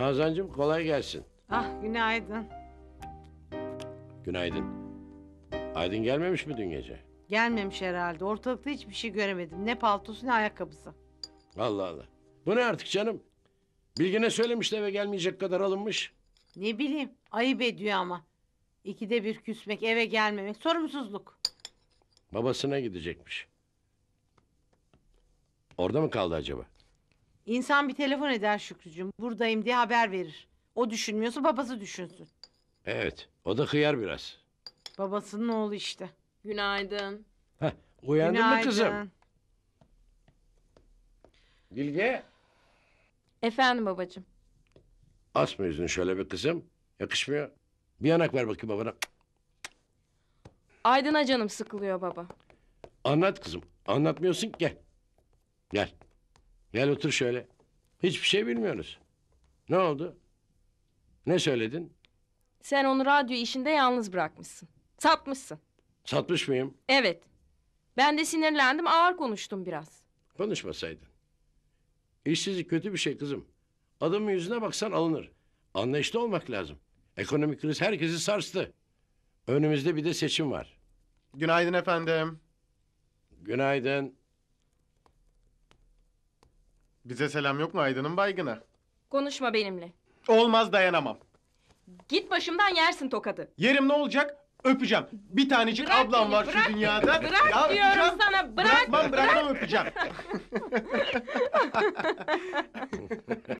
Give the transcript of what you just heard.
Nazancığım kolay gelsin. Ah günaydın. Günaydın. Aydın gelmemiş mi dün gece? Gelmemiş herhalde. Ortalıkta hiçbir şey göremedim. Ne paltosu ne ayakkabısı. Allah Allah. Bu ne artık canım? Bilgi ne söylemiş eve gelmeyecek kadar alınmış. Ne bileyim. Ayıp ediyor ama. İkide bir küsmek, eve gelmemek. Sorumsuzluk. Babasına gidecekmiş. Orada mı kaldı acaba? İnsan bir telefon eder Şükrücüğüm. Buradayım diye haber verir. O düşünmüyorsa babası düşünsün. Evet, o da kıyar biraz. Babasının oğlu işte. Günaydın. Heh, uyandın mı kızım? Günaydın. Bilge, Efendim babacığım. asma yüzünü şöyle bir kızım. Yakışmıyor. Bir yanak ver bakayım babana. Cık, Aydın'a canım sıkılıyor baba. Anlat kızım, anlatmıyorsun ki. Gel. Gel otur şöyle. Hiçbir şey bilmiyoruz. Ne oldu? Ne söyledin? Sen onu radyo işinde yalnız bırakmışsın. Satmışsın. Satmış mıyım? Evet. Ben de sinirlendim ağır konuştum biraz. Konuşmasaydın. İşsizlik kötü bir şey kızım. Adamın yüzüne baksan alınır. Anlayışlı olmak lazım. Ekonomik kriz herkesi sarstı. Önümüzde bir de seçim var. Günaydın efendim. Günaydın. Bize selam yok mu Aydın'ın baygına? Konuşma benimle. Olmaz dayanamam. Git başımdan yersin tokadı. Yerim ne olacak? Öpeceğim. Bir tanecik Bırak ablam beni, var bırak şu dünyada. bırak diyorum öpeceğim. sana, bırak, Bırakmam bırakmam öpeceğim.